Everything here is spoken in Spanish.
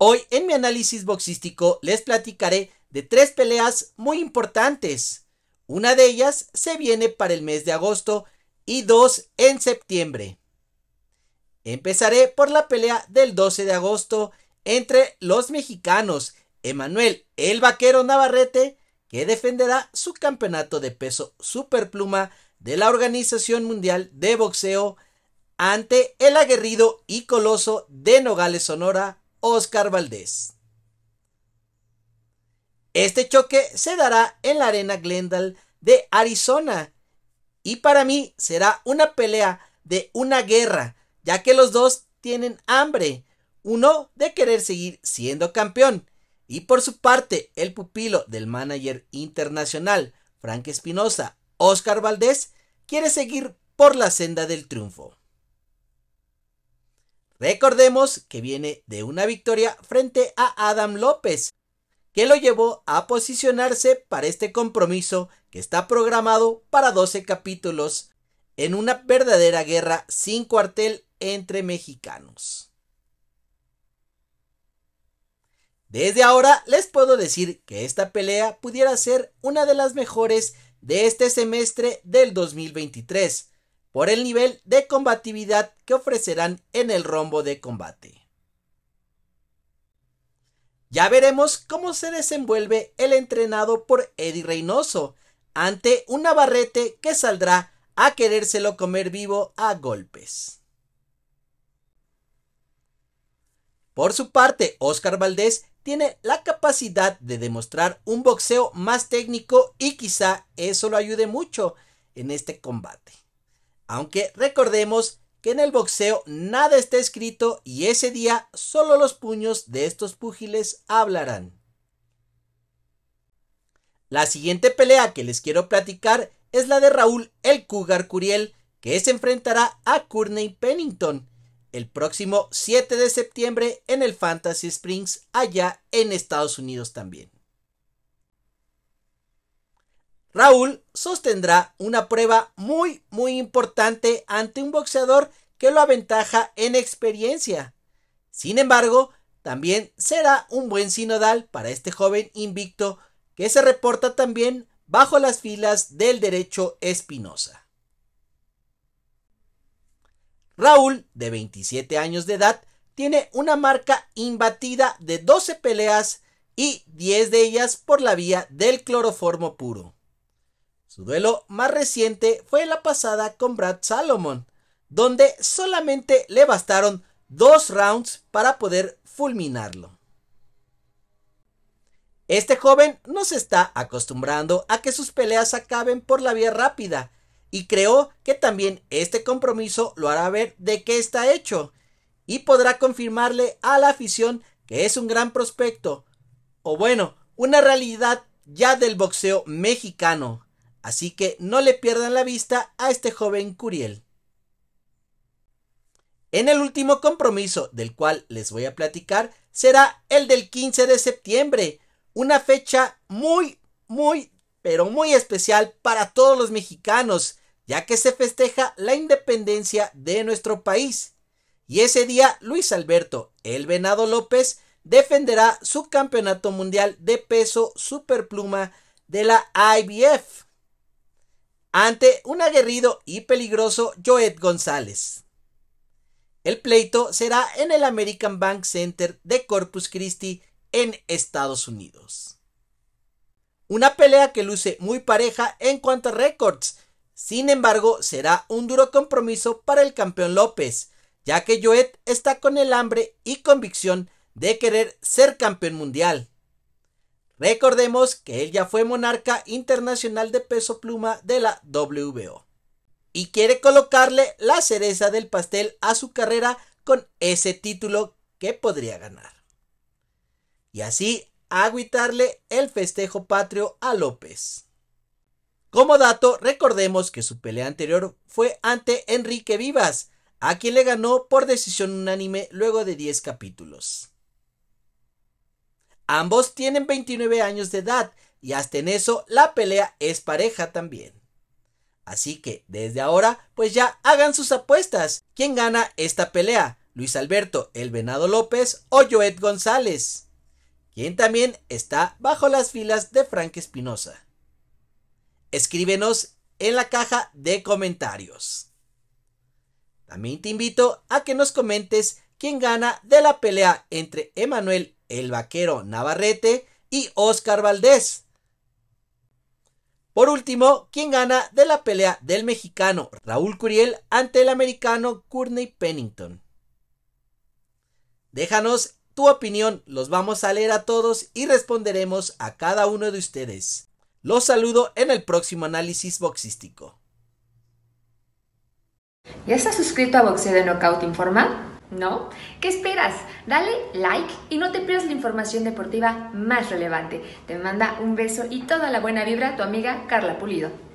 Hoy en mi análisis boxístico les platicaré de tres peleas muy importantes. Una de ellas se viene para el mes de agosto y dos en septiembre. Empezaré por la pelea del 12 de agosto entre los mexicanos Emanuel El Vaquero Navarrete, que defenderá su campeonato de peso superpluma de la Organización Mundial de Boxeo ante el aguerrido y coloso de Nogales Sonora, Oscar Valdés. Este choque se dará en la Arena Glendale de Arizona y para mí será una pelea de una guerra, ya que los dos tienen hambre, uno de querer seguir siendo campeón y por su parte el pupilo del manager internacional Frank Espinosa, Oscar Valdés, quiere seguir por la senda del triunfo. Recordemos que viene de una victoria frente a Adam López, que lo llevó a posicionarse para este compromiso que está programado para 12 capítulos en una verdadera guerra sin cuartel entre mexicanos. Desde ahora les puedo decir que esta pelea pudiera ser una de las mejores de este semestre del 2023, por el nivel de combatividad que ofrecerán en el rombo de combate. Ya veremos cómo se desenvuelve el entrenado por Eddie Reynoso ante un Navarrete que saldrá a querérselo comer vivo a golpes. Por su parte, Oscar Valdés tiene la capacidad de demostrar un boxeo más técnico y quizá eso lo ayude mucho en este combate. Aunque recordemos que en el boxeo nada está escrito y ese día solo los puños de estos púgiles hablarán. La siguiente pelea que les quiero platicar es la de Raúl el Cougar Curiel, que se enfrentará a Courtney Pennington el próximo 7 de septiembre en el Fantasy Springs allá en Estados Unidos también. Raúl sostendrá una prueba muy muy importante ante un boxeador que lo aventaja en experiencia. Sin embargo, también será un buen sinodal para este joven invicto que se reporta también bajo las filas del derecho Espinosa. Raúl, de 27 años de edad, tiene una marca imbatida de 12 peleas y 10 de ellas por la vía del cloroformo puro. Su duelo más reciente fue la pasada con Brad Salomon, donde solamente le bastaron dos rounds para poder fulminarlo. Este joven no se está acostumbrando a que sus peleas acaben por la vía rápida y creo que también este compromiso lo hará ver de qué está hecho y podrá confirmarle a la afición que es un gran prospecto o bueno, una realidad ya del boxeo mexicano Así que no le pierdan la vista a este joven Curiel. En el último compromiso del cual les voy a platicar será el del 15 de septiembre, una fecha muy, muy, pero muy especial para todos los mexicanos, ya que se festeja la independencia de nuestro país. Y ese día Luis Alberto, el Venado López, defenderá su campeonato mundial de peso superpluma de la IBF ante un aguerrido y peligroso Joet González. El pleito será en el American Bank Center de Corpus Christi en Estados Unidos. Una pelea que luce muy pareja en cuanto a récords, sin embargo será un duro compromiso para el campeón López, ya que Joet está con el hambre y convicción de querer ser campeón mundial. Recordemos que él ya fue monarca internacional de peso pluma de la WBO. Y quiere colocarle la cereza del pastel a su carrera con ese título que podría ganar. Y así agüitarle el festejo patrio a López. Como dato, recordemos que su pelea anterior fue ante Enrique Vivas, a quien le ganó por decisión unánime luego de 10 capítulos. Ambos tienen 29 años de edad y hasta en eso la pelea es pareja también. Así que desde ahora pues ya hagan sus apuestas. ¿Quién gana esta pelea? Luis Alberto El Venado López o Joet González, quien también está bajo las filas de Frank Espinosa. Escríbenos en la caja de comentarios. También te invito a que nos comentes quién gana de la pelea entre Emanuel el vaquero Navarrete y Oscar Valdés. Por último, ¿Quién gana de la pelea del mexicano Raúl Curiel ante el americano Courtney Pennington. Déjanos tu opinión, los vamos a leer a todos y responderemos a cada uno de ustedes. Los saludo en el próximo análisis boxístico. ¿Ya estás suscrito a Boxeo de Knockout Informal? ¿No? ¿Qué esperas? Dale like y no te pierdas la información deportiva más relevante. Te manda un beso y toda la buena vibra tu amiga Carla Pulido.